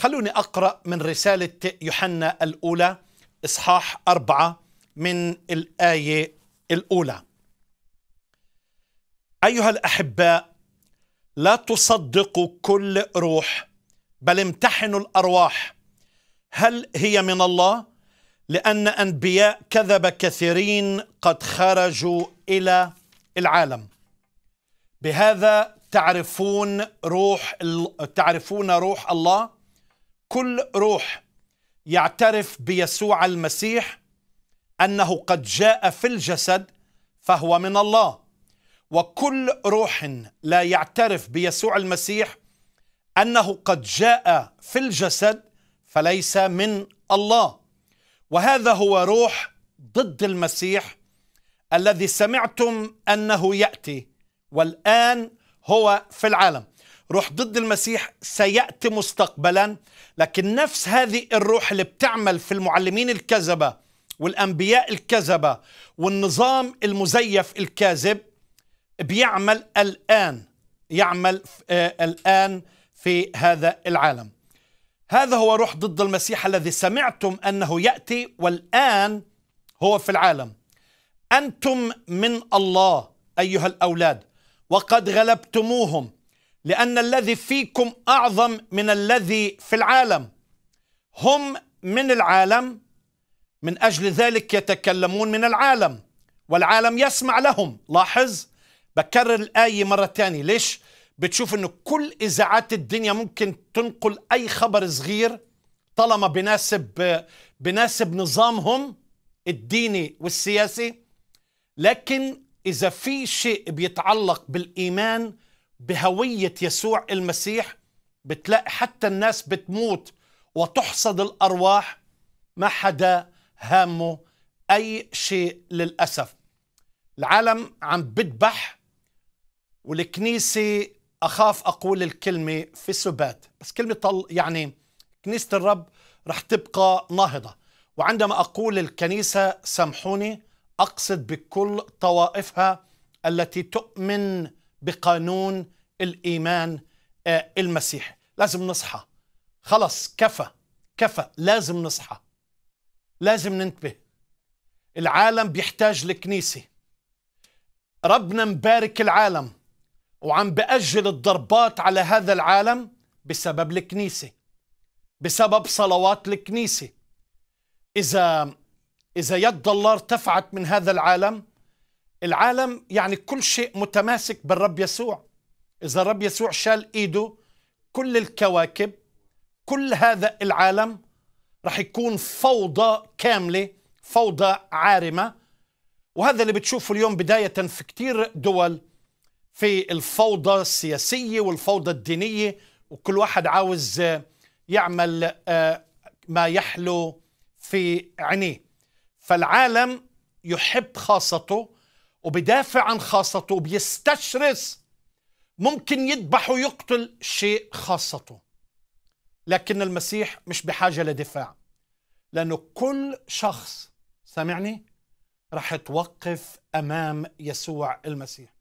خلوني أقرأ من رسالة يوحنا الأولى إصحاح أربعة من الآية الأولى أيها الأحباء لا تصدقوا كل روح بل امتحنوا الأرواح هل هي من الله؟ لأن أنبياء كذب كثيرين قد خرجوا إلى العالم بهذا تعرفون روح تعرفون روح الله كل روح يعترف بيسوع المسيح انه قد جاء في الجسد فهو من الله وكل روح لا يعترف بيسوع المسيح انه قد جاء في الجسد فليس من الله وهذا هو روح ضد المسيح الذي سمعتم انه ياتي والان هو في العالم روح ضد المسيح سيأتي مستقبلا لكن نفس هذه الروح اللي بتعمل في المعلمين الكذبة والأنبياء الكذبة والنظام المزيف الكاذب بيعمل الآن يعمل آه، الآن في هذا العالم هذا هو روح ضد المسيح الذي سمعتم أنه يأتي والآن هو في العالم أنتم من الله أيها الأولاد وقد غلبتموهم لأن الذي فيكم أعظم من الذي في العالم هم من العالم من أجل ذلك يتكلمون من العالم والعالم يسمع لهم لاحظ بكرر الآية مرة تانية ليش بتشوف أنه كل إذاعات الدنيا ممكن تنقل أي خبر صغير طالما بناسب بناسب نظامهم الديني والسياسي لكن إذا في شيء بيتعلق بالإيمان بهوية يسوع المسيح بتلاقي حتى الناس بتموت وتحصد الأرواح ما حدا هامه أي شيء للأسف العالم عم بذبح والكنيسة أخاف أقول الكلمة في سبات بس كلمة طل يعني كنيسة الرب رح تبقى ناهضة وعندما أقول الكنيسة سامحوني أقصد بكل طوائفها التي تؤمن بقانون الايمان آه، المسيحي لازم نصحى خلص كفى كفى لازم نصحى لازم ننتبه العالم بيحتاج لكنيسه ربنا مبارك العالم وعم بأجل الضربات على هذا العالم بسبب الكنيسة بسبب صلوات الكنيسة إذا إذا يد الله ارتفعت من هذا العالم العالم يعني كل شيء متماسك بالرب يسوع إذا الرب يسوع شال إيده كل الكواكب كل هذا العالم رح يكون فوضى كاملة فوضى عارمة وهذا اللي بتشوفه اليوم بداية في كتير دول في الفوضى السياسية والفوضى الدينية وكل واحد عاوز آه، يعمل آه، ما يحلو في عينيه فالعالم يحب خاصته وبدافع عن خاصته وبيستشرس ممكن يذبح ويقتل شيء خاصته لكن المسيح مش بحاجة لدفاع لأنه كل شخص سامعني رح توقف أمام يسوع المسيح